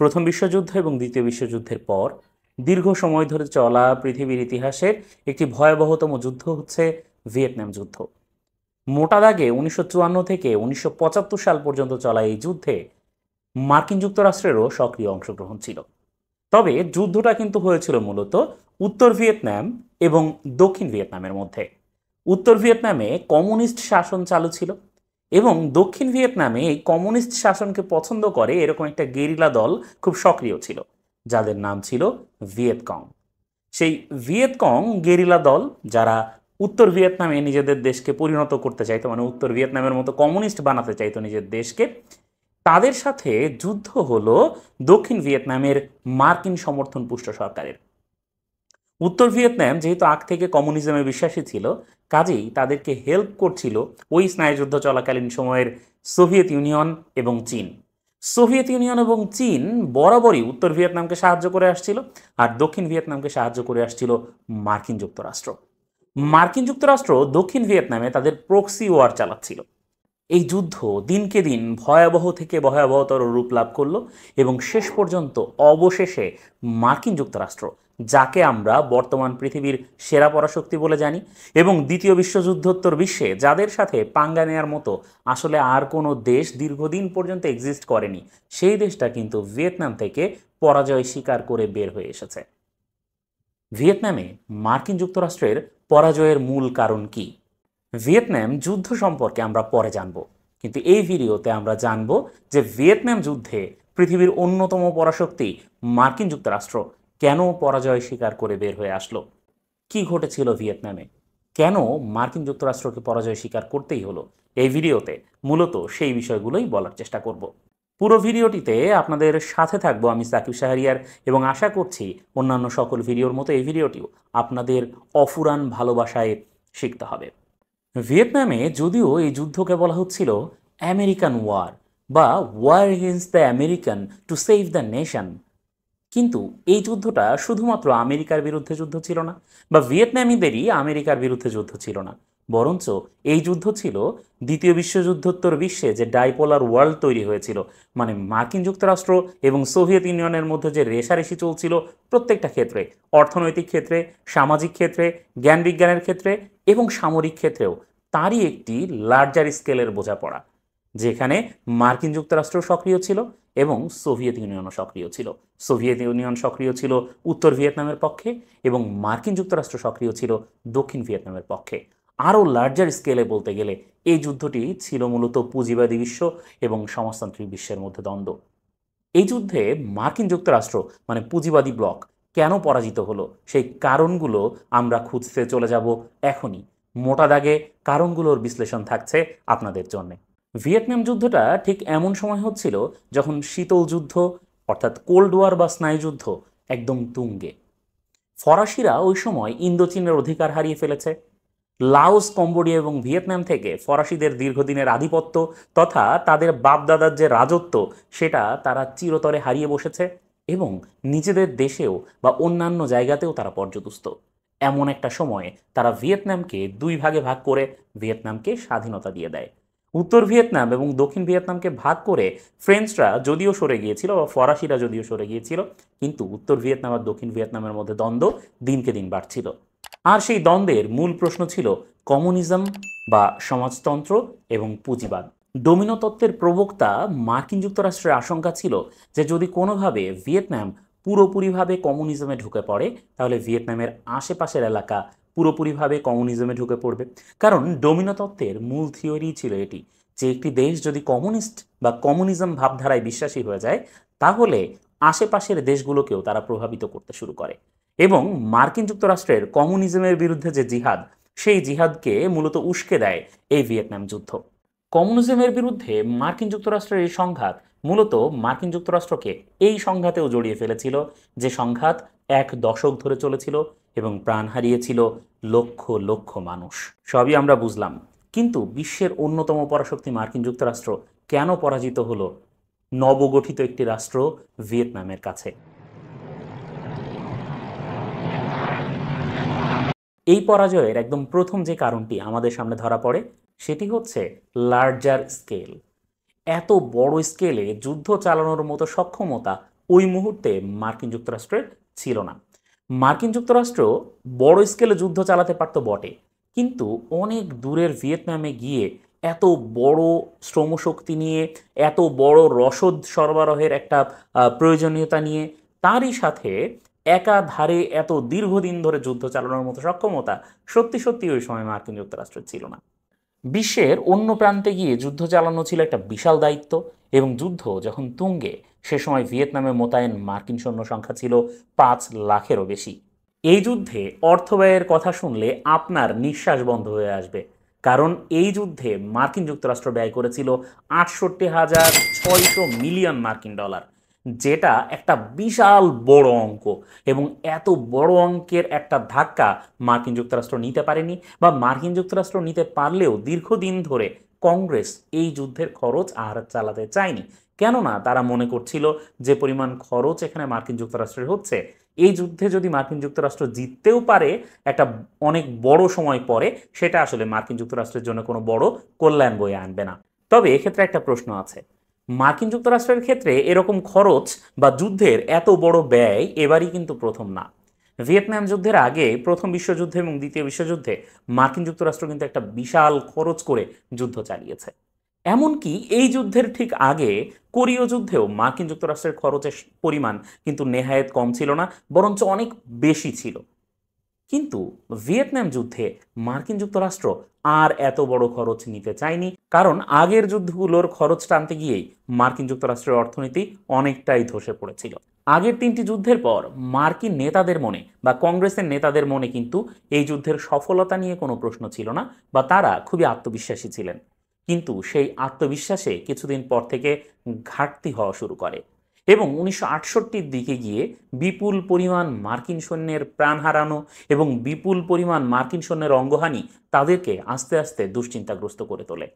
প্রথম বিশ্বযুদ্ধ এবং দ্বিতীয় বিশ্বযুদ্ধের পর দীর্ঘ সময় ধরে চলা পৃথিবীর ইতিহাসের একটি ভয়াবহতম যুদ্ধ হচ্ছে ভিয়েতনাম যুদ্ধ মোটা দাগে উনিশশো থেকে উনিশশো সাল পর্যন্ত চলা এই যুদ্ধে মার্কিন যুক্তরাষ্ট্রেরও সক্রিয় অংশগ্রহণ ছিল তবে যুদ্ধটা কিন্তু হয়েছিল মূলত উত্তর ভিয়েতনাম এবং দক্ষিণ ভিয়েতনামের মধ্যে উত্তর ভিয়েতনামে কমিউনিস্ট শাসন চালু ছিল এবং দক্ষিণ ভিয়েতনামে এই কমিউনিস্ট শাসনকে পছন্দ করে এরকম একটা গেরিলা দল খুব সক্রিয় ছিল যাদের নাম ছিল ভিয়েতকং সেই ভিয়েতকং গেরিলা দল যারা উত্তর ভিয়েতনামে নিজেদের দেশকে পরিণত করতে চাইতো মানে উত্তর ভিয়েতনামের মতো কমিউনিস্ট বানাতে চাইতো নিজের দেশকে তাদের সাথে যুদ্ধ হলো দক্ষিণ ভিয়েতনামের মার্কিন সমর্থন পুষ্ট সরকারের উত্তর ভিয়েতনাম যেহেতু আগ থেকে কমিউনিজমে বিশ্বাসী ছিল কাজেই তাদেরকে হেল্প করছিল ওই স্নায়ুযুদ্ধ চলাকালীন সময়ের সোভিয়েত ইউনিয়ন এবং চীন সোভিয়েত ইউনিয়ন এবং চীন বরাবরই উত্তর ভিয়েতনামকে সাহায্য করে আসছিল আর দক্ষিণ ভিয়েতনামকে সাহায্য করে আসছিল মার্কিন যুক্তরাষ্ট্র মার্কিন যুক্তরাষ্ট্র দক্ষিণ ভিয়েতনামে তাদের প্রক্সি ওয়ার চালাচ্ছিল এই যুদ্ধ দিনকে দিন ভয়াবহ থেকে ভয়াবহতর রূপ লাভ করল এবং শেষ পর্যন্ত অবশেষে মার্কিন যুক্তরাষ্ট্র যাকে আমরা বর্তমান পৃথিবীর সেরা পরাশক্তি বলে জানি এবং দ্বিতীয় বিশ্বযুদ্ধোত্তর বিশ্বে যাদের সাথে পাঙ্গা নেয়ার মতো আসলে আর কোনো দেশ দীর্ঘদিন পর্যন্ত এক্সিস্ট করেনি সেই দেশটা কিন্তু ভিয়েতনাম থেকে পরাজয় স্বীকার করে বের হয়ে এসেছে ভিয়েতনামে মার্কিন যুক্তরাষ্ট্রের পরাজয়ের মূল কারণ কি ভিয়েতনাম যুদ্ধ সম্পর্কে আমরা পরে জানব কিন্তু এই ভিডিওতে আমরা জানব যে ভিয়েতনাম যুদ্ধে পৃথিবীর অন্যতম পরাশক্তি মার্কিন যুক্তরাষ্ট্র কেন পরাজয় স্বীকার করে বের হয়ে আসলো কি ঘটেছিল ভিয়েতনামে কেন মার্কিন যুক্তরাষ্ট্রকে পরাজয় স্বীকার করতেই হলো এই ভিডিওতে মূলত সেই বিষয়গুলোই বলার চেষ্টা করব পুরো ভিডিওটিতে আপনাদের সাথে থাকবো আমি সাকিব শাহরিয়ার এবং আশা করছি অন্যান্য সকল ভিডিওর মতো এই ভিডিওটিও আপনাদের অফুরান ভালোবাসায় শিখতে হবে ভিয়েতনামে যদিও এই যুদ্ধকে বলা হচ্ছিল আমেরিকান ওয়ার বা war against the American to save the nation কিন্তু এই যুদ্ধটা শুধুমাত্র আমেরিকার বিরুদ্ধে যুদ্ধ ছিল না বা ভিয়েতনামিদেরই আমেরিকার বিরুদ্ধে যুদ্ধ ছিল না বরঞ্চ এই যুদ্ধ ছিল দ্বিতীয় বিশ্বযুদ্ধোত্তর বিশ্বে যে ডাইপোলার ওয়ার্ল্ড তৈরি হয়েছিল মানে মার্কিন যুক্তরাষ্ট্র এবং সোভিয়েত ইউনিয়নের মধ্যে যে রেশারেশি চলছিল প্রত্যেকটা ক্ষেত্রে অর্থনৈতিক ক্ষেত্রে সামাজিক ক্ষেত্রে জ্ঞান বিজ্ঞানের ক্ষেত্রে এবং সামরিক ক্ষেত্রেও তারই একটি লার্জার স্কেলের বোঝাপড়া যেখানে মার্কিন যুক্তরাষ্ট্র সক্রিয় ছিল এবং সোভিয়েত ইউনিয়নও সক্রিয় ছিল সোভিয়েত ইউনিয়ন সক্রিয় ছিল উত্তর ভিয়েতনামের পক্ষে এবং মার্কিন যুক্তরাষ্ট্র সক্রিয় ছিল দক্ষিণ ভিয়েতনামের পক্ষে আরও লার্জার স্কেলে বলতে গেলে এই যুদ্ধটি ছিল মূলত পুঁজিবাদী বিশ্ব এবং সমাজতান্ত্রিক বিশ্বের মধ্যে দ্বন্দ্ব এই যুদ্ধে মার্কিন যুক্তরাষ্ট্র মানে পুঁজিবাদী ব্লক কেন পরাজিত হলো সেই কারণগুলো আমরা খুঁজতে চলে যাব এখনই মোটা দাগে কারণগুলোর বিশ্লেষণ থাকছে আপনাদের জন্যে ভিয়েতনাম যুদ্ধটা ঠিক এমন সময় হচ্ছিল যখন শীতল যুদ্ধ অর্থাৎ কোল্ড ওয়ার বা স্নায়ুযুদ্ধ একদম তুঙ্গে ফরাসিরা ওই সময় ইন্দোচীনের অধিকার হারিয়ে ফেলেছে লাওস কম্বোডিয়া এবং ভিয়েতনাম থেকে ফরাসিদের দীর্ঘদিনের আধিপত্য তথা তাদের বাপদাদার যে রাজত্ব সেটা তারা চিরতরে হারিয়ে বসেছে এবং নিজেদের দেশেও বা অন্যান্য জায়গাতেও তারা পর্যদুস্ত এমন একটা সময়ে তারা ভিয়েতনামকে দুই ভাগে ভাগ করে ভিয়েতনামকে স্বাধীনতা দিয়ে দেয় উত্তর ভিয়েতনাম এবং দক্ষিণ ভিয়েতনামকে ভাগ করে ফ্রেঞ্চরা যদিও সরে গিয়েছিল বা ফরাসিরা যদিও সরে গিয়েছিল কিন্তু উত্তর ভিয়েতনাম আর দক্ষিণ ভিয়েতনামের মধ্যে দ্বন্দ্ব দিনকে দিন বাড়ছিল আর সেই দ্বন্দ্বের মূল প্রশ্ন ছিল কমিউনিজম বা সমাজতন্ত্র এবং পুঁজিবাদ ডোমিনো তত্ত্বের প্রবক্তা মার্কিন যুক্তরাষ্ট্রের আশঙ্কা ছিল যে যদি কোনোভাবে ভিয়েতনাম পুরোপুরিভাবে কমিউনিজমে ঢুকে পড়ে তাহলে ভিয়েতনামের আশেপাশের এলাকা পুরোপুরিভাবে কমিউনিজমে ঢুকে পড়বে কারণ ডোমিনো তত্ত্বের মূল থিওরি ছিল এটি যে একটি দেশ যদি কমিউনিস্ট বা কমিউনিজম ভাবধারায় বিশ্বাসী হয়ে যায় তাহলে আশেপাশের দেশগুলোকেও তারা প্রভাবিত করতে শুরু করে এবং মার্কিন যুক্তরাষ্ট্রের কমিউনিজমের বিরুদ্ধে যে জিহাদ সেই জিহাদকে মূলত উস্কে দেয় এই ভিয়েতনাম যুদ্ধ কমিউনিজমের বিরুদ্ধে মার্কিন যুক্তরাষ্ট্রের এই সংঘাত মূলত মার্কিন যুক্তরাষ্ট্রকে এই সংঘাতেও জড়িয়ে ফেলেছিল যে সংঘাত এক দশক ধরে চলেছিল এবং প্রাণ হারিয়েছিল লক্ষ লক্ষ মানুষ সবই আমরা বুঝলাম কিন্তু বিশ্বের অন্যতম পরাশক্তি মার্কিন যুক্তরাষ্ট্র কেন পরাজিত হলো নবগঠিত একটি রাষ্ট্র ভিয়েতনামের কাছে এই পরাজয়ের একদম প্রথম যে কারণটি আমাদের সামনে ধরা পড়ে সেটি হচ্ছে লার্জার স্কেল এত বড় স্কেলে যুদ্ধ চালানোর মতো সক্ষমতা ওই মুহূর্তে মার্কিন যুক্তরাষ্ট্রের ছিল না মার্কিন যুক্তরাষ্ট্র বড় স্কেলে যুদ্ধ চালাতে পারত বটে কিন্তু অনেক দূরের ভিয়েতনামে গিয়ে এত বড় শ্রমশক্তি নিয়ে এত বড় রসদ সরবরাহের একটা প্রয়োজনীয়তা নিয়ে তারই সাথে একাধারে এত দীর্ঘদিন ধরে যুদ্ধ চালানোর মতো সক্ষমতা সত্যি সত্যি ওই সময় মার্কিন যুক্তরাষ্ট্রের ছিল না বিশ্বের অন্য প্রান্তে গিয়ে যুদ্ধ চালানো ছিল একটা বিশাল দায়িত্ব এবং যুদ্ধ যখন তুঙ্গে সে সময় ভিয়েতনামে মোতায়েন মার্কিন সৈন্য সংখ্যা ছিল পাঁচ লাখেরও বেশি এই যুদ্ধে অর্থ ব্যয়ের কথা শুনলে আপনার নিঃশ্বাস বন্ধ হয়ে আসবে কারণ এই যুদ্ধে মার্কিন যুক্তরাষ্ট্র ব্যয় করেছিল আটষট্টি হাজার ছয়শো মিলিয়ন মার্কিন ডলার যেটা একটা বিশাল বড় অঙ্ক এবং এত বড় অঙ্কের একটা ধাক্কা মার্কিন যুক্তরাষ্ট্র নিতে পারেনি বা মার্কিন যুক্তরাষ্ট্র নিতে পারলেও দীর্ঘদিন ধরে কংগ্রেস এই যুদ্ধের খরচ আর চালাতে চায়নি কেননা তারা মনে করছিল যে পরিমাণ খরচ এখানে মার্কিন যুক্তরাষ্ট্রের হচ্ছে এই যুদ্ধে যদি মার্কিন যুক্তরাষ্ট্র জিততেও পারে একটা অনেক বড় সময় পরে সেটা আসলে মার্কিন যুক্তরাষ্ট্রের জন্য কোনো বড় কল্যাণ বয়ে আনবে না তবে এক্ষেত্রে একটা প্রশ্ন আছে মার্কিন যুক্তরাষ্ট্রের ক্ষেত্রে এরকম খরচ বা যুদ্ধের এত বড় ব্যয় এবারই কিন্তু প্রথম না ভিয়েতনাম যুদ্ধের আগে প্রথম বিশ্বযুদ্ধে এবং দ্বিতীয় বিশ্বযুদ্ধে মার্কিন যুক্তরাষ্ট্র কিন্তু একটা বিশাল খরচ করে যুদ্ধ চালিয়েছে এমনকি এই যুদ্ধের ঠিক আগে কোরীয় যুদ্ধেও মার্কিন যুক্তরাষ্ট্রের খরচের পরিমাণ কিন্তু নেহায়েত কম ছিল না বরঞ্চ অনেক বেশি ছিল কিন্তু ভিয়েতনাম যুদ্ধে মার্কিন যুক্তরাষ্ট্র আর এত বড় খরচ নিতে চায়নি কারণ আগের যুদ্ধগুলোর খরচ টানতে গিয়েই মার্কিন যুক্তরাষ্ট্রের অর্থনীতি অনেকটাই ধসে পড়েছিল আগের তিনটি যুদ্ধের পর মার্কিন নেতাদের মনে বা কংগ্রেসের নেতাদের মনে কিন্তু এই যুদ্ধের সফলতা নিয়ে কোনো প্রশ্ন ছিল না বা তারা খুবই আত্মবিশ্বাসী ছিলেন কিন্তু সেই আত্মবিশ্বাসে কিছুদিন পর থেকে ঘাটতি হওয়া শুরু করে এবং উনিশশো দিকে গিয়ে বিপুল পরিমাণ মার্কিন সৈন্যের প্রাণ হারানো এবং বিপুল পরিমাণ মার্কিন সৈন্যের অঙ্গহানি তাদেরকে আস্তে আস্তে দুশ্চিন্তাগ্রস্ত করে তোলে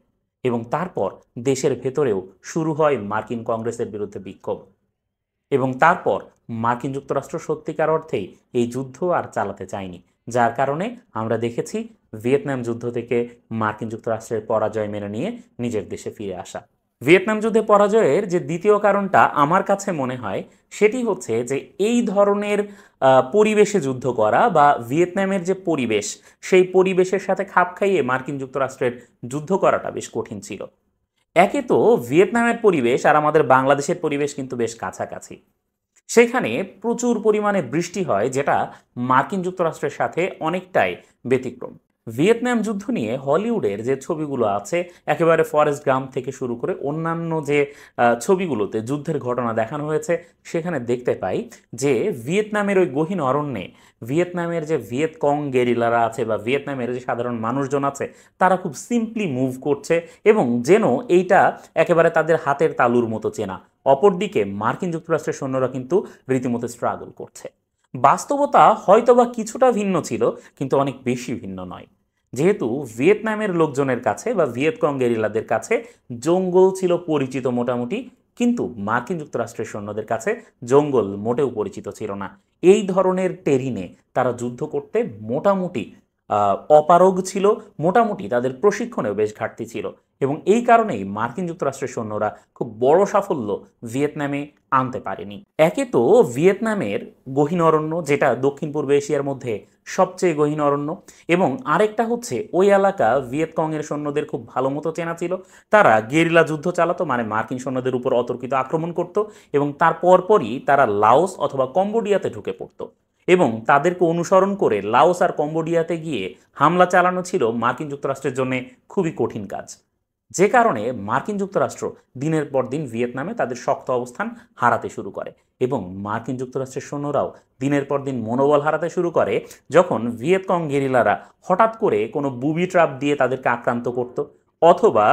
এবং তারপর দেশের ভেতরেও শুরু হয় মার্কিন কংগ্রেসের বিরুদ্ধে বিক্ষোভ এবং তারপর মার্কিন যুক্তরাষ্ট্র সত্যিকার অর্থেই এই যুদ্ধ আর চালাতে চায়নি যার কারণে আমরা দেখেছি ভিয়েতনাম যুদ্ধ থেকে মার্কিন যুক্তরাষ্ট্রের পরাজয় মেনে নিয়ে নিজের দেশে ফিরে আসা ভিয়েতনাম যুদ্ধে পরাজয়ের যে দ্বিতীয় কারণটা আমার কাছে মনে হয় সেটি হচ্ছে যে এই ধরনের পরিবেশে যুদ্ধ করা বা ভিয়েতনামের যে পরিবেশ সেই পরিবেশের সাথে খাপ খাইয়ে মার্কিন যুক্তরাষ্ট্রের যুদ্ধ করাটা বেশ কঠিন ছিল একে তো ভিয়েতনামের পরিবেশ আর আমাদের বাংলাদেশের পরিবেশ কিন্তু বেশ কাছাকাছি সেখানে প্রচুর পরিমাণে বৃষ্টি হয় যেটা মার্কিন যুক্তরাষ্ট্রের সাথে অনেকটাই ব্যতিক্রম ভিয়েতনাম যুদ্ধ নিয়ে হলিউডের যে ছবিগুলো আছে একেবারে ফরেস্ট গাম থেকে শুরু করে অন্যান্য যে ছবিগুলোতে যুদ্ধের ঘটনা দেখানো হয়েছে সেখানে দেখতে পাই যে ভিয়েতনামের ওই গহীন অরণ্যে ভিয়েতনামের যে ভিয়েতকং গেরিলারা আছে বা ভিয়েতনামের যে সাধারণ মানুষজন আছে তারা খুব সিম্পলি মুভ করছে এবং যেন এইটা একেবারে তাদের হাতের তালুর মতো চেনা অপরদিকে মার্কিন যুক্তরাষ্ট্রের সৈন্যরা কিন্তু রীতিমতো স্ট্রাগল করছে বাস্তবতা হয়তোবা কিছুটা ভিন্ন ছিল কিন্তু অনেক বেশি ভিন্ন নয় যেহেতু ভিয়েতনামের লোকজনের কাছে বা ভিয়েতকং গেরিলাদের কাছে জঙ্গল ছিল পরিচিত মোটামুটি কিন্তু মার্কিন যুক্তরাষ্ট্রের সৈন্যদের কাছে জঙ্গল মোটেও পরিচিত ছিল না এই ধরনের টেরিনে তারা যুদ্ধ করতে মোটামুটি অপারগ ছিল মোটামুটি তাদের প্রশিক্ষণেও বেশ ঘাটতি ছিল এবং এই কারণেই মার্কিন যুক্তরাষ্ট্রের সৈন্যরা খুব বড় সাফল্য ভিয়েতনামে আনতে পারেনি একে তো ভিয়েতনামের গহীন অরণ্য যেটা দক্ষিণ পূর্ব এশিয়ার মধ্যে সবচেয়ে গহীন অরণ্য এবং আরেকটা হচ্ছে ওই এলাকা ভিয়েতকংয়ের সৈন্যদের খুব ভালো মতো চেনা ছিল তারা গেরিলা যুদ্ধ চালাতো মানে মার্কিন সৈন্যদের উপর অতর্কিত আক্রমণ করত এবং তার পরপরই তারা লাওস অথবা কম্বোডিয়াতে ঢুকে পড়ত এবং তাদেরকে অনুসরণ করে লাওস আর কম্বোডিয়াতে গিয়ে হামলা চালানো ছিল মার্কিন যুক্তরাষ্ট্রের জন্য খুবই কঠিন কাজ যে কারণে মার্কিন যুক্তরাষ্ট্র দিনের পর দিন ভিয়েতনামে তাদের শক্ত অবস্থান হারাতে শুরু করে এবং মার্কিন যুক্তরাষ্ট্রের সৈন্যরাও দিনের পর দিন মনোবল হারাতে শুরু করে যখন ভিয়েতকং গেরিলারা হঠাৎ করে কোনো বুবি ট্রাপ দিয়ে তাদেরকে আক্রান্ত করত অথবা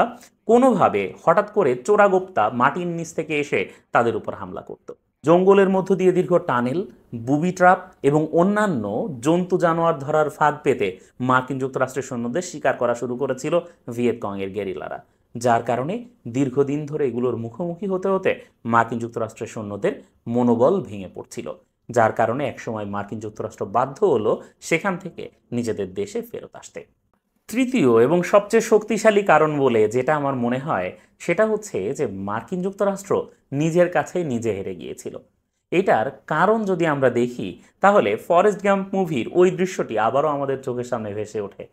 কোনোভাবে হঠাৎ করে চোরাগোপ্তা মাটির নিচ থেকে এসে তাদের উপর হামলা করতো জঙ্গলের মধ্য দিয়ে দীর্ঘ টানেল বুবি ট্রাপ এবং অন্যান্য জন্তু জানোয়ার ধরার ফাঁদ পেতে মার্কিন যুক্তরাষ্ট্রের সৈন্যদের শিকার করা শুরু করেছিল ভিয়েতকংয়ের গেরিলারা যার কারণে দীর্ঘদিন ধরে এগুলোর মুখোমুখি হতে হতে মার্কিন যুক্তরাষ্ট্রের সৈন্যদের মনোবল ভেঙে পড়ছিল যার কারণে একসময় মার্কিন যুক্তরাষ্ট্র বাধ্য হলো সেখান থেকে নিজেদের দেশে ফেরত আসতে তৃতীয় এবং সবচেয়ে শক্তিশালী কারণ বলে যেটা আমার মনে হয় সেটা হচ্ছে যে মার্কিন যুক্তরাষ্ট্র নিজের কাছে নিজে হেরে গিয়েছিল এটার কারণ যদি আমরা দেখি তাহলে ফরেস্ট গাম্প মুভির ওই দৃশ্যটি আবারও আমাদের চোখের সামনে ভেসে ওঠে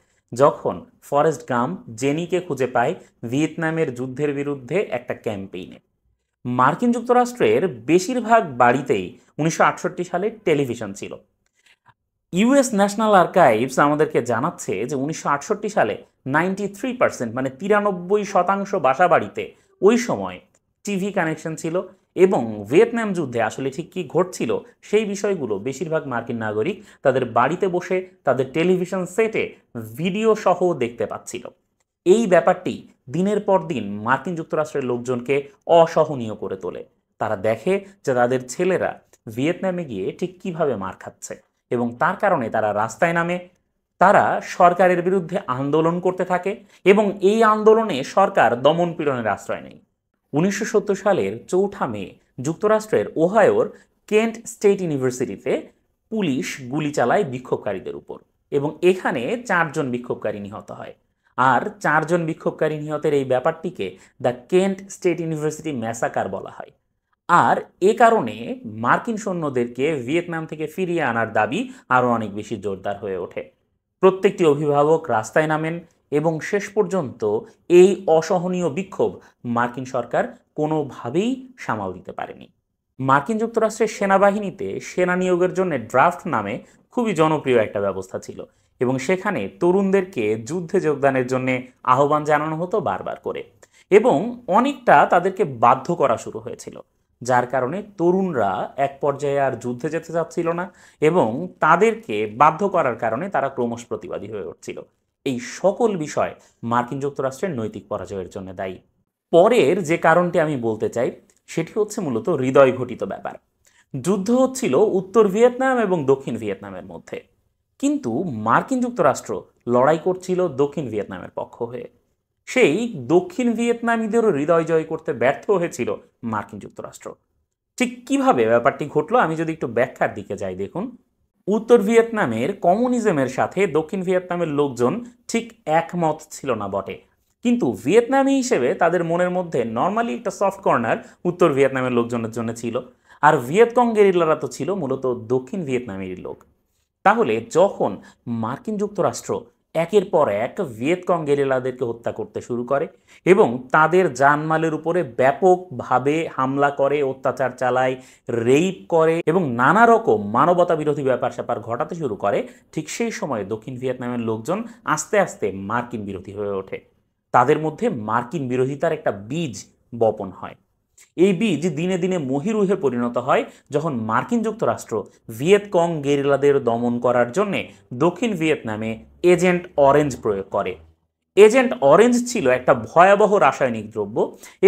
যখন ফরেস্ট গাম্প জেনিকে খুঁজে পায় ভিয়েতনামের যুদ্ধের বিরুদ্ধে একটা ক্যাম্পেইনে মার্কিন যুক্তরাষ্ট্রের বেশিরভাগ বাড়িতেই উনিশশো সালে টেলিভিশন ছিল ইউএস ন্যাশনাল আর্কাইভস আমাদেরকে জানাচ্ছে যে উনিশশো সালে নাইনটি থ্রি পার্সেন্ট মানে তিরানব্বই শতাংশ বাসা বাড়িতে ওই সময় টিভি কানেকশন ছিল এবং ভিয়েতনাম যুদ্ধে আসলে ঠিক কী ঘটছিল সেই বিষয়গুলো বেশিরভাগ মার্কিন নাগরিক তাদের বাড়িতে বসে তাদের টেলিভিশন সেটে ভিডিও সহ দেখতে পাচ্ছিল এই ব্যাপারটি দিনের পর দিন মার্কিন যুক্তরাষ্ট্রের লোকজনকে অসহনীয় করে তোলে তারা দেখে যে তাদের ছেলেরা ভিয়েতনামে গিয়ে ঠিক কীভাবে মার খাচ্ছে এবং তার কারণে তারা রাস্তায় নামে তারা সরকারের বিরুদ্ধে আন্দোলন করতে থাকে এবং এই আন্দোলনে সরকার দমন পীড়নের আশ্রয় নেয় উনিশশো সালের চৌঠা মে যুক্তরাষ্ট্রের ওহায়োর কেন্ট স্টেট ইউনিভার্সিটিতে পুলিশ গুলি চালায় বিক্ষোভকারীদের উপর এবং এখানে চারজন বিক্ষোভকারী নিহত হয় আর চারজন বিক্ষোভকারী নিহতের এই ব্যাপারটিকে the Kent State University massacre বলা হয় আর এ কারণে মার্কিন সৈন্যদেরকে ভিয়েতনাম থেকে ফিরিয়ে আনার দাবি আরও অনেক বেশি জোরদার হয়ে ওঠে প্রত্যেকটি অভিভাবক রাস্তায় নামেন এবং শেষ পর্যন্ত এই অসহনীয় বিক্ষোভ মার্কিন সরকার কোনোভাবেই সামাল দিতে পারেনি মার্কিন যুক্তরাষ্ট্রের সেনাবাহিনীতে সেনা নিয়োগের জন্য ড্রাফট নামে খুবই জনপ্রিয় একটা ব্যবস্থা ছিল এবং সেখানে তরুণদেরকে যুদ্ধে যোগদানের জন্য আহ্বান জানানো হতো বারবার করে এবং অনেকটা তাদেরকে বাধ্য করা শুরু হয়েছিল যার কারণে তরুণরা এক পর্যায়ে আর যুদ্ধে যেতে চাচ্ছিল না এবং তাদেরকে বাধ্য করার কারণে তারা ক্রমশ প্রতিবাদী হয়ে উঠছিল এই সকল বিষয় মার্কিন যুক্তরাষ্ট্রের নৈতিক পরাজয়ের জন্য দায়ী পরের যে কারণটি আমি বলতে চাই সেটি হচ্ছে মূলত হৃদয় ঘটিত ব্যাপার যুদ্ধ হচ্ছিল উত্তর ভিয়েতনাম এবং দক্ষিণ ভিয়েতনামের মধ্যে কিন্তু মার্কিন যুক্তরাষ্ট্র লড়াই করছিল দক্ষিণ ভিয়েতনামের পক্ষ হয়ে সেই দক্ষিণ ভিয়েতনামীদেরও হৃদয় জয় করতে ব্যর্থ হয়েছিল মার্কিন যুক্তরাষ্ট্র ঠিক কীভাবে ব্যাপারটি ঘটলো আমি যদি একটু ব্যাখ্যার দিকে যাই দেখুন উত্তর ভিয়েতনামের কমিউনিজমের সাথে দক্ষিণ ভিয়েতনামের লোকজন ঠিক একমত ছিল না বটে কিন্তু ভিয়েতনামি হিসেবে তাদের মনের মধ্যে নর্মালি একটা সফট কর্নার উত্তর ভিয়েতনামের লোকজনের জন্য ছিল আর ভিয়েতকং গেরিলারা তো ছিল মূলত দক্ষিণ ভিয়েতনামের লোক তাহলে যখন মার্কিন যুক্তরাষ্ট্র একের পর এক ভিয়েতকং গেরিলাদেরকে হত্যা করতে শুরু করে এবং তাদের জানমালের উপরে ব্যাপকভাবে হামলা করে অত্যাচার চালায় রেইপ করে এবং নানা রকম মানবতা বিরোধী ব্যাপার স্যাপার ঘটাতে শুরু করে ঠিক সেই সময়ে দক্ষিণ ভিয়েতনামের লোকজন আস্তে আস্তে মার্কিন বিরোধী হয়ে ওঠে তাদের মধ্যে মার্কিন বিরোধিতার একটা বীজ বপন হয় এই বীজ দিনে দিনে মহিরুহে পরিণত হয় যখন মার্কিন যুক্তরাষ্ট্র ভিয়েতকং গেরিলাদের দমন করার জন্যে দক্ষিণ ভিয়েতনামে এজেন্ট অরেঞ্জ প্রয়োগ করে এজেন্ট অরেঞ্জ ছিল একটা ভয়াবহ রাসায়নিক দ্রব্য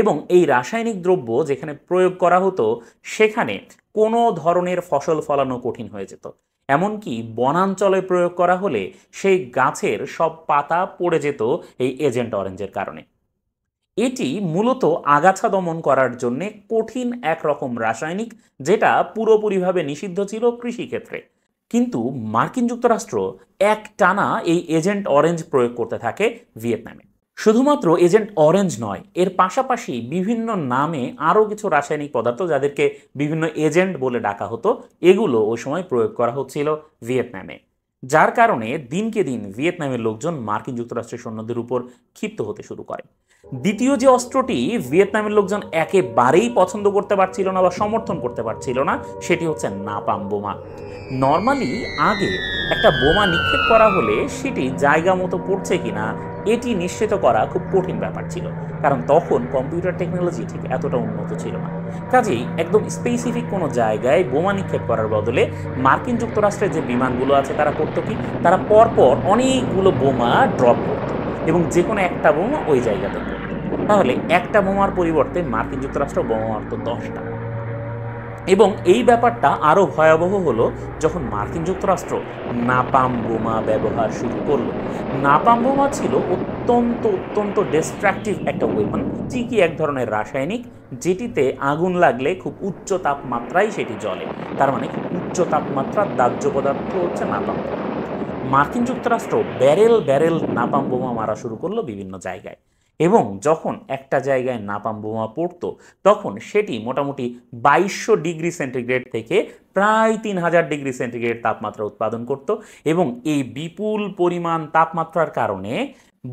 এবং এই রাসায়নিক দ্রব্য যেখানে প্রয়োগ করা হতো সেখানে কোনো ধরনের ফসল ফলানো কঠিন হয়ে যেত এমনকি বনাঞ্চলে প্রয়োগ করা হলে সেই গাছের সব পাতা পড়ে যেত এই এজেন্ট অরেঞ্জের কারণে এটি মূলত আগাছা দমন করার জন্যে কঠিন একরকম রাসায়নিক যেটা পুরোপুরিভাবে নিষিদ্ধ ছিল কৃষিক্ষেত্রে কিন্তু মার্কিন যুক্তরাষ্ট্র এক টানা এই এজেন্ট অরেঞ্জ প্রয়োগ করতে থাকে ভিয়েতনামে শুধুমাত্র এজেন্ট অরেঞ্জ নয় এর পাশাপাশি বিভিন্ন নামে আরও কিছু রাসায়নিক পদার্থ যাদেরকে বিভিন্ন এজেন্ট বলে ডাকা হতো এগুলো ওই সময় প্রয়োগ করা হচ্ছিল ভিয়েতনামে যার কারণে দিনকে দিন ভিয়েতনামের লোকজন মার্কিন যুক্তরাষ্ট্রের সৈন্যদের উপর ক্ষিপ্ত হতে শুরু করে দ্বিতীয় যে অস্ত্রটি ভিয়েতনামের লোকজন একেবারেই পছন্দ করতে পারছিল না বা সমর্থন করতে পারছিল না সেটি হচ্ছে নাপাম বোমা নর্মালি আগে একটা বোমা নিক্ষেপ করা হলে সেটি জায়গা মতো পড়ছে কিনা এটি নিশ্চিত করা খুব কঠিন ব্যাপার ছিল কারণ তখন কম্পিউটার টেকনোলজি ঠিক এতটা উন্নত ছিল না কাজেই একদম স্পেসিফিক কোনো জায়গায় বোমা নিক্ষেপ করার বদলে মার্কিন যুক্তরাষ্ট্রের যে বিমানগুলো আছে তারা করতো কি তারা পরপর অনেকগুলো বোমা ড্রপ করতো এবং যে কোনো একটা বোমা ওই জায়গাতে তাহলে একটা বোমার পরিবর্তে মার্কিন যুক্তরাষ্ট্র বোমা মারত দশটা এবং এই ব্যাপারটা আরও ভয়াবহ হলো যখন মার্কিন যুক্তরাষ্ট্র নাপাম বোমা ব্যবহার শুরু করলো নাপাম বোমা ছিল অত্যন্ত অত্যন্ত ডিস্ট্রাকটিভ একটা ওয়েপন চিকি এক ধরনের রাসায়নিক যেটিতে আগুন লাগলে খুব উচ্চ তাপমাত্রায় সেটি জ্বলে তার মানে উচ্চ তাপমাত্রার দাহ্য পদার্থ হচ্ছে নাপাম বোমা মার্কিন যুক্তরাষ্ট্র ব্যারেল ব্যারেল নাপাম বোমা মারা শুরু করলো বিভিন্ন জায়গায় এবং যখন একটা জায়গায় নাপাম বোমা পড়তো তখন সেটি মোটামুটি বাইশশো ডিগ্রি সেন্টিগ্রেড থেকে প্রায় তিন হাজার ডিগ্রি সেন্টিগ্রেড তাপমাত্রা উৎপাদন করত এবং এই বিপুল পরিমাণ তাপমাত্রার কারণে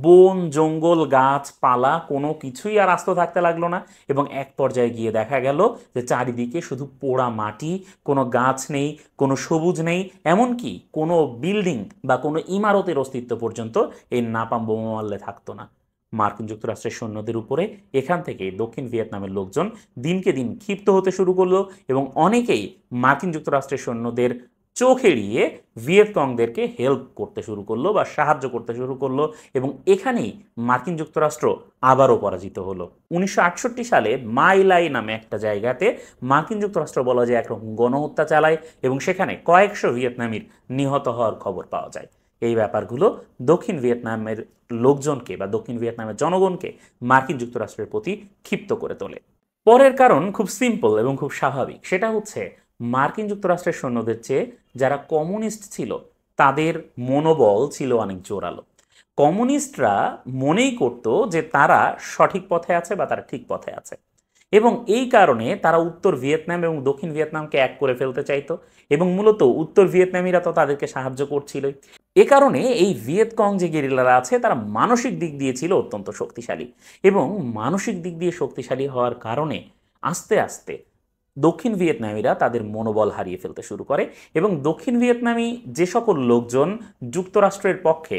বন জঙ্গল গাছপালা কোনো কিছুই আর আস্ত থাকতে লাগলো না এবং এক পর্যায়ে গিয়ে দেখা গেল যে চারিদিকে শুধু পোড়া মাটি কোনো গাছ নেই কোনো সবুজ নেই এমনকি কোনো বিল্ডিং বা কোনো ইমারতের অস্তিত্ব পর্যন্ত এই নাপাম বোমা থাকতো না মার্কিন যুক্তরাষ্ট্রের সৈন্যদের উপরে এখান থেকে দক্ষিণ ভিয়েতনামের লোকজন দিনকে দিন ক্ষিপ্ত হতে শুরু করলো এবং অনেকেই মার্কিন যুক্তরাষ্ট্রের সৈন্যদের চোখ এড়িয়ে ভিয়েতকংদেরকে হেল্প করতে শুরু করলো বা সাহায্য করতে শুরু করলো এবং এখানেই মার্কিন যুক্তরাষ্ট্র আবারও পরাজিত হলো উনিশশো সালে মাইলাই নামে একটা জায়গাতে মার্কিন যুক্তরাষ্ট্র বলা যায় একরকম গণহত্যা চালায় এবং সেখানে কয়েকশো ভিয়েতনামির নিহত হওয়ার খবর পাওয়া যায় এই ব্যাপারগুলো দক্ষিণ ভিয়েতনামের লোকজনকে বা দক্ষিণ ভিয়েতনামের জনগণকে মার্কিন যুক্তরাষ্ট্রের প্রতি ক্ষিপ্ত করে তোলে পরের কারণ খুব সিম্পল এবং খুব স্বাভাবিক সেটা হচ্ছে মার্কিন যুক্তরাষ্ট্রের সৈন্যদের চেয়ে যারা কমিউনিস্ট ছিল তাদের মনোবল ছিল অনেক জোরালো কমিউনিস্টরা মনেই করত যে তারা সঠিক পথে আছে বা তারা ঠিক পথে আছে এবং এই কারণে তারা উত্তর ভিয়েতনাম এবং দক্ষিণ ভিয়েতনামকে এক করে ফেলতে চাইতো এবং মূলত উত্তর ভিয়েতনামিরা তো তাদেরকে সাহায্য করছিলই এ কারণে এই ভিয়েতকং যে গেরিলারা আছে তারা মানসিক দিক দিয়ে ছিল অত্যন্ত শক্তিশালী এবং মানসিক দিক দিয়ে শক্তিশালী হওয়ার কারণে আস্তে আস্তে দক্ষিণ ভিয়েতনামিরা তাদের মনোবল হারিয়ে ফেলতে শুরু করে এবং দক্ষিণ ভিয়েতনামি যে সকল লোকজন যুক্তরাষ্ট্রের পক্ষে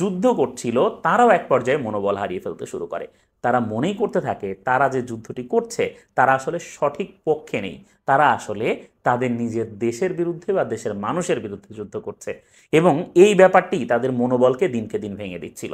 যুদ্ধ করছিল তারাও এক পর্যায়ে মনোবল হারিয়ে ফেলতে শুরু করে তারা মনেই করতে থাকে তারা যে যুদ্ধটি করছে তারা আসলে সঠিক পক্ষে নেই তারা আসলে তাদের নিজের দেশের বিরুদ্ধে বা দেশের মানুষের বিরুদ্ধে যুদ্ধ করছে এবং এই ব্যাপারটি তাদের মনোবলকে দিনকে দিন ভেঙে দিচ্ছিল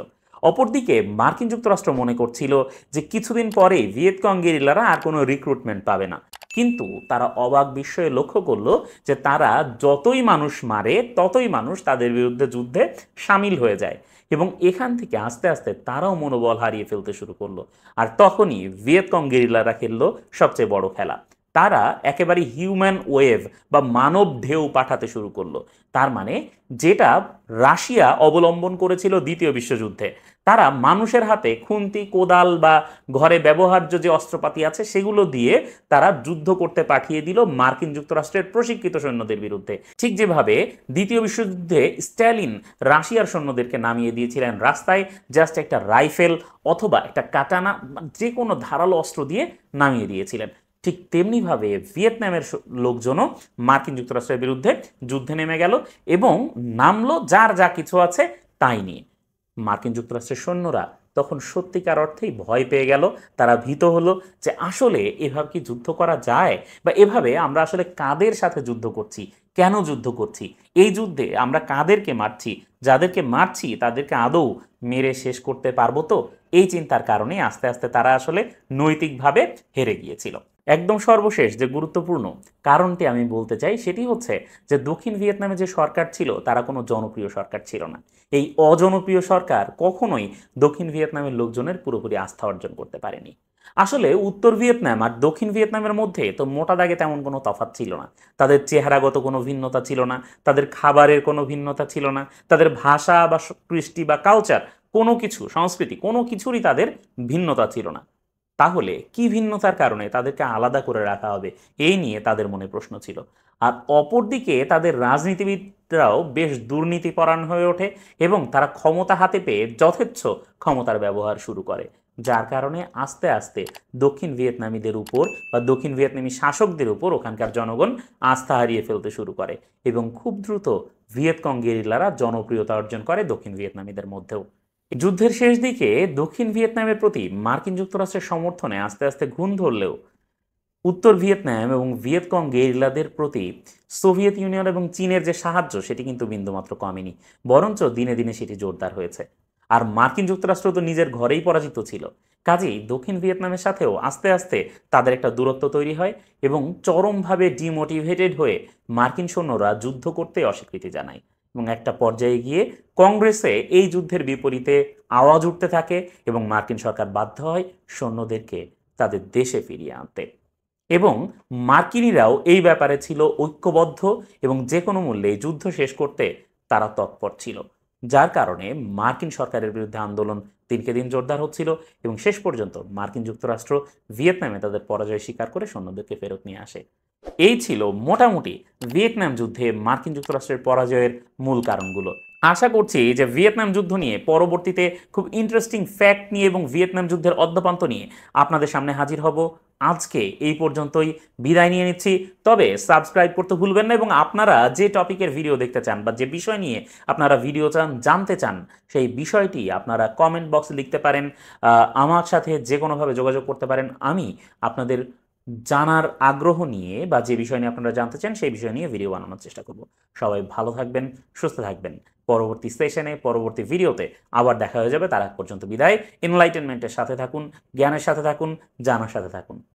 অপরদিকে মার্কিন যুক্তরাষ্ট্র মনে করছিল যে কিছুদিন পরে ভিয়েতকং গেরিলারা আর কোনো রিক্রুটমেন্ট পাবে না কিন্তু তারা অবাক বিস্ময়ে লক্ষ্য করল যে তারা যতই মানুষ মারে ততই মানুষ তাদের বিরুদ্ধে যুদ্ধে সামিল হয়ে যায় এবং এখান থেকে আস্তে আস্তে তারাও মনোবল হারিয়ে ফেলতে শুরু করলো আর তখনই ভিয়েতকং গেরিলারা খেললো সবচেয়ে বড় খেলা তারা একেবারে হিউম্যান ওয়েভ বা মানব ঢেউ পাঠাতে শুরু করলো তার মানে যেটা রাশিয়া অবলম্বন করেছিল দ্বিতীয় বিশ্বযুদ্ধে তারা মানুষের হাতে খুন্তি কোদাল বা ঘরে ব্যবহার্য যে অস্ত্রপাতি আছে সেগুলো দিয়ে তারা যুদ্ধ করতে পাঠিয়ে দিল মার্কিন যুক্তরাষ্ট্রের প্রশিক্ষিত সৈন্যদের বিরুদ্ধে ঠিক যেভাবে দ্বিতীয় বিশ্বযুদ্ধে স্ট্যালিন রাশিয়ার সৈন্যদেরকে নামিয়ে দিয়েছিলেন রাস্তায় জাস্ট একটা রাইফেল অথবা একটা কাটানা যে কোনো ধারালো অস্ত্র দিয়ে নামিয়ে দিয়েছিলেন ঠিক তেমনিভাবে ভিয়েতনামের লোকজনও মার্কিন যুক্তরাষ্ট্রের বিরুদ্ধে যুদ্ধে নেমে গেল এবং নামলো যার যা কিছু আছে তাই নিয়ে মার্কিন যুক্তরাষ্ট্রের সৈন্যরা তখন সত্যিকার অর্থেই ভয় পেয়ে গেল তারা ভীত হলো যে আসলে এভাবে কি যুদ্ধ করা যায় বা এভাবে আমরা আসলে কাদের সাথে যুদ্ধ করছি কেন যুদ্ধ করছি এই যুদ্ধে আমরা কাদেরকে মারছি যাদেরকে মারছি তাদেরকে আদৌ মেরে শেষ করতে পারবো তো এই চিন্তার কারণে আস্তে আস্তে তারা আসলে নৈতিকভাবে হেরে গিয়েছিল একদম সর্বশেষ যে গুরুত্বপূর্ণ কারণটি আমি বলতে চাই সেটি হচ্ছে যে দক্ষিণ ভিয়েতনামে যে সরকার ছিল তারা কোনো জনপ্রিয় সরকার ছিল না এই অজনপ্রিয় সরকার কখনোই দক্ষিণ ভিয়েতনামের লোকজনের পুরোপুরি আস্থা অর্জন করতে পারেনি আসলে উত্তর ভিয়েতনাম আর দক্ষিণ ভিয়েতনামের মধ্যে তো মোটা দাগে তেমন কোনো তফাত ছিল না তাদের চেহারাগত কোনো ভিন্নতা ছিল না তাদের খাবারের কোনো ভিন্নতা ছিল না তাদের ভাষা বা কৃষ্টি বা কালচার কোনো কিছু সংস্কৃতি কোনো কিছুরই তাদের ভিন্নতা ছিল না তাহলে কি ভিন্নতার কারণে তাদেরকে আলাদা করে রাখা হবে এই নিয়ে তাদের মনে প্রশ্ন ছিল আর অপরদিকে তাদের রাজনীতিবিদরাও বেশ দুর্নীতিপরায়ণ হয়ে ওঠে এবং তারা ক্ষমতা হাতে পেয়ে যথেচ্ছ ক্ষমতার ব্যবহার শুরু করে যার কারণে আস্তে আস্তে দক্ষিণ ভিয়েতনামিদের উপর বা দক্ষিণ ভিয়েতনামী শাসকদের উপর ওখানকার জনগণ আস্থা হারিয়ে ফেলতে শুরু করে এবং খুব দ্রুত ভিয়েতকং গেরিলারা জনপ্রিয়তা অর্জন করে দক্ষিণ ভিয়েতনামিদের মধ্যেও যুদ্ধের শেষ দিকে দক্ষিণ ভিয়েতনামের প্রতি মার্কিন যুক্তরাষ্ট্রের সমর্থনে আস্তে আস্তে ঘুণ ধরলেও উত্তর ভিয়েতনাম এবং ভিয়েতকং গেরিলাদের প্রতি সোভিয়েত ইউনিয়ন এবং চীনের যে সাহায্য সেটি কিন্তু বিন্দুমাত্র কমেনি বরঞ্চ দিনে দিনে সেটি জোরদার হয়েছে আর মার্কিন যুক্তরাষ্ট্র তো নিজের ঘরেই পরাজিত ছিল কাজেই দক্ষিণ ভিয়েতনামের সাথেও আস্তে আস্তে তাদের একটা দূরত্ব তৈরি হয় এবং চরমভাবে ডিমোটিভেটেড হয়ে মার্কিন সৈন্যরা যুদ্ধ করতে অস্বীকৃতি জানায় এবং একটা পর্যায়ে গিয়ে কংগ্রেসে এই যুদ্ধের বিপরীতে আওয়াজ উঠতে থাকে এবং মার্কিন সরকার বাধ্য হয় সৈন্যদেরকে তাদের দেশে ফিরিয়ে আনতে এবং মার্কিনিরাও এই ব্যাপারে ছিল ঐক্যবদ্ধ এবং যে কোনো মূল্যে যুদ্ধ শেষ করতে তারা তৎপর ছিল যার কারণে মার্কিন সরকারের বিরুদ্ধে আন্দোলন দিনকে দিন জোরদার হচ্ছিল এবং শেষ পর্যন্ত মার্কিন যুক্তরাষ্ট্র ভিয়েতনামে তাদের পরাজয় স্বীকার করে সৈন্যদেরকে ফেরত নিয়ে আসে এই ছিল মোটামুটি ভিয়েতনাম যুদ্ধে মার্কিন যুক্তরাষ্ট্রের পরাজয়ের মূল কারণগুলো আশা করছি যে ভিয়েতনাম যুদ্ধ নিয়ে পরবর্তীতে খুব ইন্টারেস্টিং ফ্যাক্ট নিয়ে এবং ভিয়েতনাম যুদ্ধের অদ্যপান্ত নিয়ে আপনাদের সামনে হাজির হব আজকে এই পর্যন্তই বিদায় নিয়ে নিচ্ছি তবে সাবস্ক্রাইব করতে ভুলবেন না এবং আপনারা যে টপিকের ভিডিও দেখতে চান বা যে বিষয় নিয়ে আপনারা ভিডিও চান জানতে চান সেই বিষয়টি আপনারা কমেন্ট বক্সে লিখতে পারেন আমার সাথে যে কোনোভাবে যোগাযোগ করতে পারেন আমি আপনাদের জানার আগ্রহ নিয়ে বা যে বিষয় নিয়ে আপনারা জানতে চান সেই বিষয় নিয়ে ভিডিও বানানোর চেষ্টা করব সবাই ভালো থাকবেন সুস্থ থাকবেন পরবর্তী সেশনে পরবর্তী ভিডিওতে আবার দেখা হয়ে যাবে তার আগ পর্যন্ত বিদায় এনলাইটেনমেন্টের সাথে থাকুন জ্ঞানের সাথে থাকুন জানার সাথে থাকুন